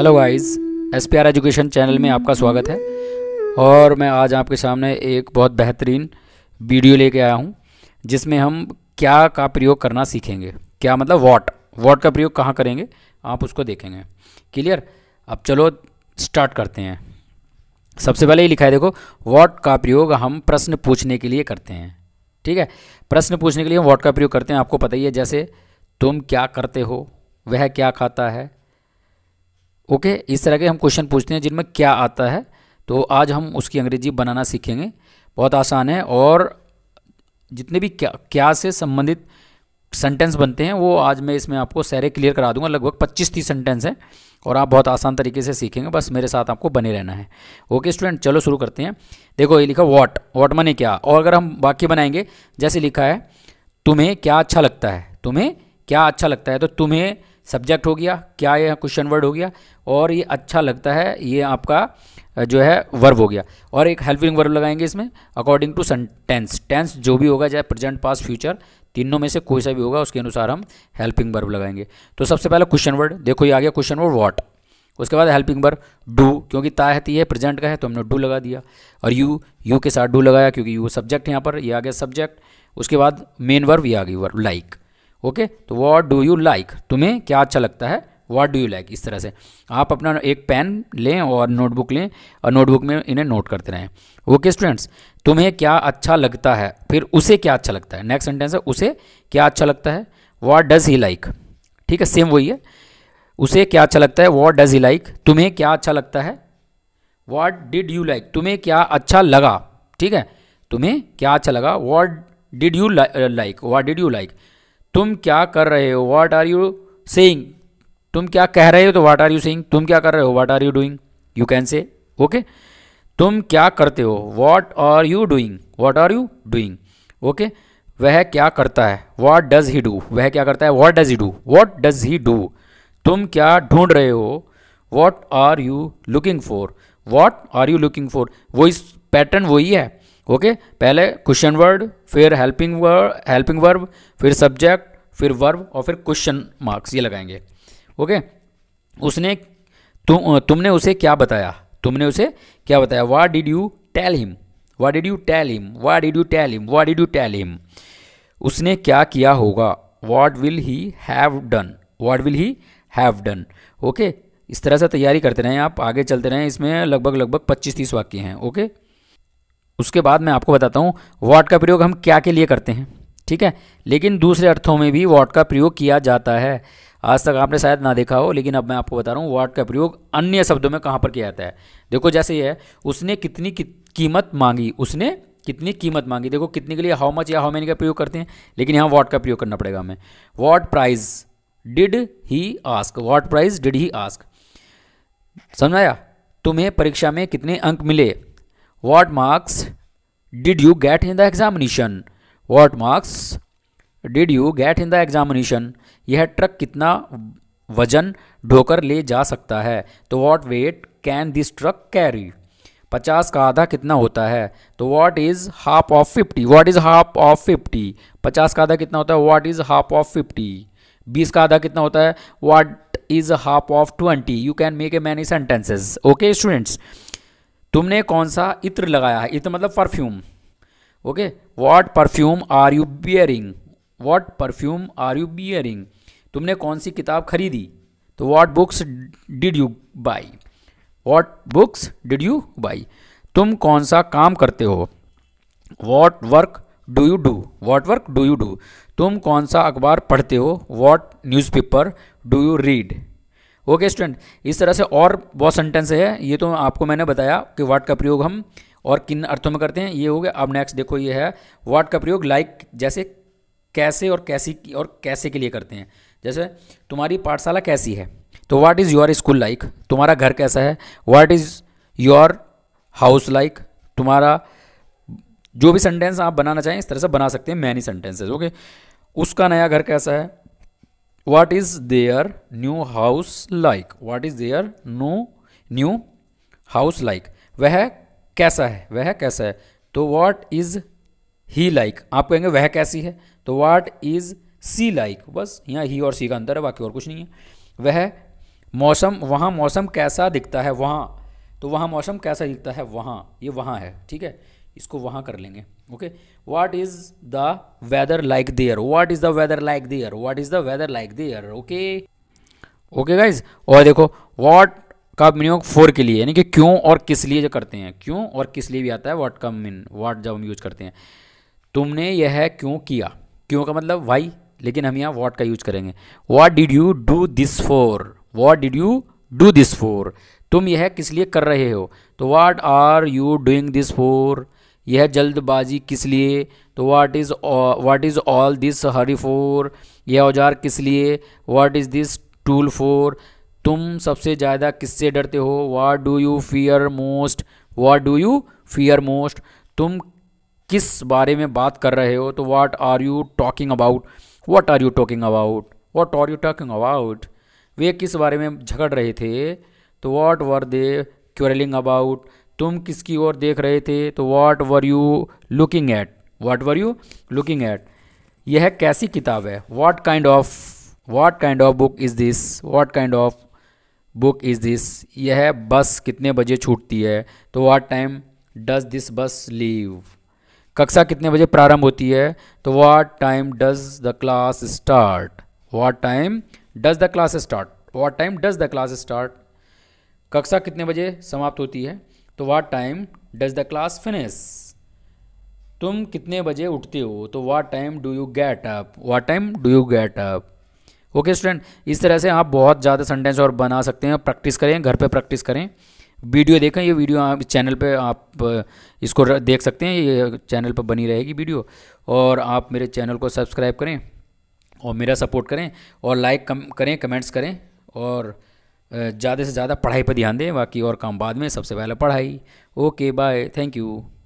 Hello guys S P R education channel में आपका स्वागत है और मैं आज आपके सामने एक बहुत बेहतरीन वीडियो लेके आया हूँ जिसमें हम क्या का प्रयोग करना सीखेंगे क्या मतलब वॉट वॉट का प्रयोग कहाँ करेंगे आप उसको देखेंगे क्लियर अब चलो स्टार्ट करते हैं सबसे पहले ये लिखा है देखो वॉट का प्रयोग हम प्रश्न पूछने के लिए करते हैं ठीक है प्रश्न पूछने के लिए हम वॉट का प्रयोग करते हैं आपको पता ही है जैसे तुम क्या करते हो वह क्या खाता है ओके इस तरह के हम क्वेश्चन पूछते हैं जिनमें क्या आता है तो आज हम उसकी अंग्रेजी बनाना सीखेंगे बहुत आसान है और जितने भी क्या क्या से संबंधित सेंटेंस बनते हैं वो आज मैं इसमें आपको सारे क्लियर करा दूंगा लगभग 25 तीस सेंटेंस हैं और आप बहुत आसान तरीके से सीखेंगे बस मेरे साथ आपको बने रहना है ओके स्टूडेंट चलो शुरू करते हैं देखो ये लिखा वॉट वॉट मने क्या और अगर हम वाक्य बनाएंगे जैसे लिखा है तुम्हें क्या अच्छा लगता है तुम्हें क्या अच्छा लगता है तो तुम्हें सब्जेक्ट हो गया क्या यह क्वेश्चन वर्ड हो गया और ये अच्छा लगता है ये आपका जो है वर्ब हो गया और एक हेल्पिंग वर्ब लगाएंगे इसमें अकॉर्डिंग टू सेंटेंस टेंस जो भी होगा चाहे प्रेजेंट पास फ्यूचर तीनों में से कोई सा भी होगा उसके अनुसार हम हेल्पिंग वर्ब लगाएंगे तो सबसे पहले क्वेश्चन वर्ड देखो ये आ गया क्वेश्चन वर्ड वॉट उसके बाद हेल्पिंग वर्ब डू क्योंकि ता है तो ये प्रेजेंट का है तो हमने डू लगा दिया और यू यू के साथ डू लगाया क्योंकि यू सब्जेक्ट यहाँ पर ये आ गया सब्जेक्ट उसके बाद मेन वर्ब ये आ गई वर्ब लाइक ओके तो वॉट डू यू लाइक तुम्हें क्या अच्छा लगता है व्हाट डू यू लाइक इस तरह से आप अपना एक पेन लें और नोटबुक लें और नोटबुक में इन्हें नोट करते रहें ओके स्टूडेंट्स तुम्हें क्या अच्छा लगता है फिर उसे क्या अच्छा लगता है नेक्स्ट सेंटेंस है उसे क्या अच्छा लगता है वाट डज ही लाइक ठीक है सेम वही है उसे क्या अच्छा लगता है वॉट डज ही लाइक तुम्हें क्या अच्छा लगता है वॉट डिड यू लाइक तुम्हें क्या अच्छा लगा ठीक है तुम्हें क्या अच्छा लगा what did you like what did you like तुम क्या कर रहे हो वॉट आर यू सेइंग तुम क्या कह रहे हो तो वाट आर यू सेइंग तुम क्या कर रहे हो what are you doing you can say okay तुम क्या करते हो what are you doing what are you doing okay वह क्या करता है वॉट डज ही डू वह क्या करता है what does he do what does he do तुम क्या ढूंढ रहे हो what are you looking for what are you looking for वो इस पैटर्न वही है ओके okay? पहले क्वेश्चन वर्ड फिर हेल्पिंग वर्ड हेल्पिंग वर्ब फिर सब्जेक्ट फिर वर्ब और फिर क्वेश्चन मार्क्स ये लगाएंगे ओके उसने तु, तुमने उसे क्या बताया तुमने उसे क्या बताया what did you tell him what did you tell him what did you tell him what did you tell him उसने क्या किया होगा what will he have done what will he have done okay इस तरह से तैयारी करते रहें आप आगे चलते रहें इसमें लगभग लगभग पच्चीस तीस वाक्य हैं ओके उसके बाद मैं आपको बताता हूँ वाट का प्रयोग हम क्या के लिए करते हैं ठीक है लेकिन दूसरे अर्थों में भी वाट का प्रयोग किया जाता है आज तक आपने शायद ना देखा हो लेकिन अब मैं आपको बता रहा हूँ वाट का प्रयोग अन्य शब्दों में कहाँ पर किया जाता है देखो जैसे ये है उसने कितनी कि, कीमत मांगी उसने कितनी कीमत मांगी देखो कितने के लिए हाउ मच या हाउ मैनी का प्रयोग करते हैं लेकिन यहाँ वाट का प्रयोग करना पड़ेगा हमें what price did he ask what price did he ask समझ आया तुम्हें परीक्षा में कितने अंक मिले what marks did you get in the examination what marks did you get in the examination यह ट्रक कितना वजन ढोकर ले जा सकता है तो what weight can this truck carry पचास का आधा कितना होता है तो what is half of fifty what is half of fifty पचास का आधा कितना होता है what is half of fifty बीस का आधा कितना होता है what is half of twenty you can make a many sentences okay students तुमने कौन सा इत्र लगाया है इत्र मतलब perfume okay what perfume are you bearing what perfume are you bearing तुमने कौन सी किताब खरीदी तो what books did you buy what books did you buy तुम कौन सा काम करते हो what work do you do what work do you do तुम कौन सा अखबार पढ़ते हो what newspaper do you read okay student इस तरह से और बहुत सेंटेंस है ये तो आपको मैंने बताया कि वाट का प्रयोग हम और किन अर्थों में करते हैं ये हो गया अब नेक्स्ट देखो ये है वाट का प्रयोग लाइक like, जैसे कैसे और कैसी और कैसे के लिए करते हैं जैसे तुम्हारी पाठशाला कैसी है तो what is your school like तुम्हारा घर कैसा है what is your house like तुम्हारा जो भी सेंटेंस आप बनाना चाहें इस तरह से बना सकते हैं मैनी सेंटेंसेज ओके उसका नया घर कैसा है what is their new house like what is their no new house like वह कैसा है वह कैसा है तो वाट इज़ ही लाइक आप कहेंगे वह कैसी है तो वाट इज़ सी लाइक बस यहाँ ही और सी का अंतर है बाकी और कुछ नहीं है वह मौसम वहाँ मौसम कैसा दिखता है वहाँ तो वहाँ मौसम कैसा दिखता है वहाँ ये वहाँ है ठीक है इसको वहाँ कर लेंगे okay what is the weather like there what is the weather like there what is the weather like there okay okay guys और देखो वाट का मिनियोग फोर के लिए यानी कि क्यों और किस लिए जो करते हैं क्यों और किस लिए भी आता है वाट का मीन वाट जब हम यूज करते हैं तुमने यह क्यों किया क्यों का मतलब भाई लेकिन हम यहाँ वॉट का यूज करेंगे what did you do this for what did you do this for तुम यह किस लिए कर रहे हो तो what are you doing this for यह जल्दबाजी किस लिए तो what is what is all this hurry for यह औजार किस लिए what is this tool for तुम सबसे ज़्यादा किससे डरते हो what do you fear most what do you fear most तुम किस बारे में बात कर रहे हो तो what are you talking about what are you talking about what are you talking about वे किस बारे में झगड़ रहे थे तो वॉट वर दे क्यूरलिंग अबाउट तुम किसकी ओर देख रहे थे तो what were you looking at what were you looking at यह कैसी किताब है what kind of what kind of book is this what kind of book is this यह बस कितने बजे छूटती है तो what time does this bus leave कक्षा कितने बजे प्रारंभ होती है तो what time does the class start what time does the class start what time does the class start कक्षा कितने बजे समाप्त होती है तो what time does the class finish तुम कितने बजे उठते हो तो what time do you get up what time do you get up okay student इस तरह से आप बहुत ज़्यादा सेंटेंस और बना सकते हैं प्रैक्टिस करें घर पे प्रैक्टिस करें वीडियो देखें ये वीडियो आप चैनल पे आप इसको देख सकते हैं ये चैनल पर बनी रहेगी वीडियो और आप मेरे चैनल को सब्सक्राइब करें और मेरा सपोर्ट करें और लाइक कम करें कमेंट्स करें और ज़्यादा से ज़्यादा पढ़ाई पर ध्यान दें बाकी और काम बाद में सबसे पहले पढ़ाई ओके बाय थैंक यू